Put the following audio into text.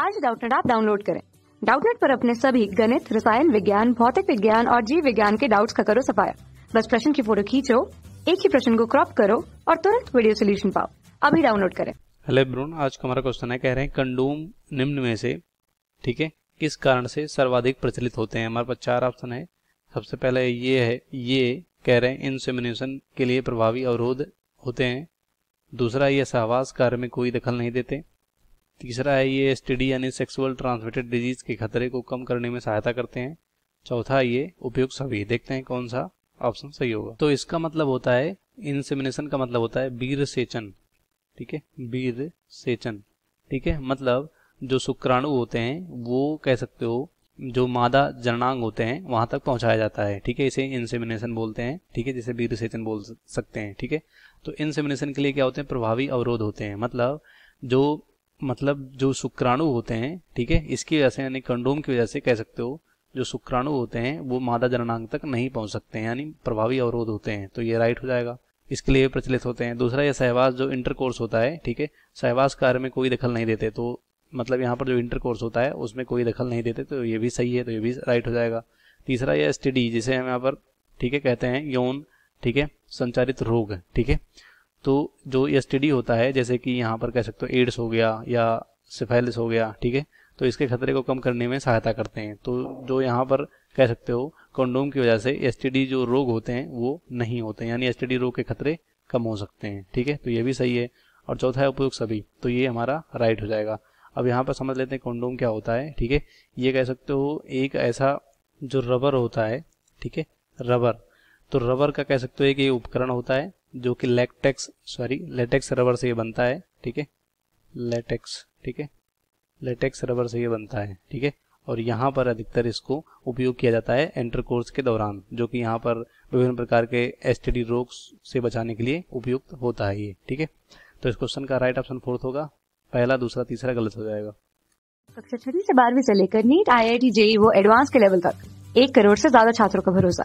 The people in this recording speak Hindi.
आज डाउटनेट आप डाउनलोड करें डाउटनेट पर अपने सभी गणित रसायन विज्ञान भौतिक विज्ञान और जीव विज्ञान के डाउट्स का करो सफाया बस प्रश्न की फोटो खींचो एक ही प्रश्न को क्रॉप करो और तुरंत वीडियो सोल्यूशन पाओ अभी डाउनलोड करें हेलो ब्रून आज का हमारा क्वेश्चन है कह रहे हैं कंडोम निम्न में से ठीक है किस कारण से सर्वाधिक प्रचलित होते हैं हमारे पास चार ऑप्शन है सबसे पहले ये है ये कह रहे हैं इनसेमिनेशन के लिए प्रभावी अवरोध होते हैं दूसरा ये सहवास कार्य में कोई दखल नहीं देते तीसरा है ये स्टडी यानी सेक्सुअल ट्रांसमिटेड डिजीज के खतरे को कम करने में सहायता करते हैं चौथा ये उपयुक्त सभी देखते हैं कौन सा ऑप्शन सही होगा तो इसका मतलब होता है इंसेमिनेशन का मतलब होता है बीर सेचन ठीक है बीर सेचन ठीक है मतलब जो शुक्राणु होते हैं वो कह सकते हो जो मादा जननांग होते हैं वहां तक पहुंचाया जाता है ठीक है इसे इंसेमिनेशन बोलते हैं ठीक है जिसे बीर सेचन बोल सकते हैं ठीक है तो इंसेमिनेशन के लिए क्या होते हैं प्रभावी अवरोध होते हैं मतलब जो मतलब जो शुक्राणु होते हैं ठीक है इसकी वजह से यानी कंडोम की वजह से कह सकते हो जो शुक्राणु होते हैं वो मादा जननांग तक नहीं पहुंच सकते हैं यानी प्रभावी अवरोध होते हैं तो ये राइट हो जाएगा इसके लिए प्रचलित होते हैं दूसरा ये सहवास जो इंटरकोर्स होता है ठीक है सहवास कार्य में कोई दखल नहीं देते तो मतलब यहाँ पर जो इंटरकोर्स होता है उसमें कोई दखल नहीं देते तो ये भी सही है तो ये भी राइट हो जाएगा तीसरा यह स्टडी जिसे हम यहाँ पर ठीक है कहते हैं यौन ठीक है संचारित रोग ठीक है तो जो एस होता है जैसे कि यहाँ पर कह सकते हो एड्स हो गया या सिफेलिस हो गया ठीक है तो इसके खतरे को कम करने में सहायता करते हैं तो जो यहाँ पर कह सकते हो कंडोम की वजह से एस जो रोग होते हैं वो नहीं होते यानी एस रोग के खतरे कम हो सकते हैं ठीक है तो ये भी सही है और चौथा है उपयोग सभी तो ये हमारा राइट हो जाएगा अब यहाँ पर समझ लेते हैं कंडोम क्या होता है ठीक है ये कह सकते हो एक ऐसा जो रबर होता है ठीक है रबर तो रबर का कह सकते हो एक ये उपकरण होता है जो कि लेटेक्स सॉरी लेटेक्स रबर से ये बनता है ठीक है लेटेक्स ठीक है लेटेक्स रबर से ये बनता है ठीक है और यहाँ पर अधिकतर इसको उपयोग किया जाता है एंटर कोर्स के दौरान जो कि यहाँ पर विभिन्न प्रकार के एस रोग से बचाने के लिए उपयुक्त होता है ये ठीक है तो इस क्वेश्चन का राइट ऑप्शन फोर्थ होगा पहला दूसरा तीसरा गलत हो जाएगा कक्षा छठी से बारहवीं से लेकर नीट आई आई टी वो एडवांस के लेवल तक एक करोड़ से ज्यादा छात्रों का भरोसा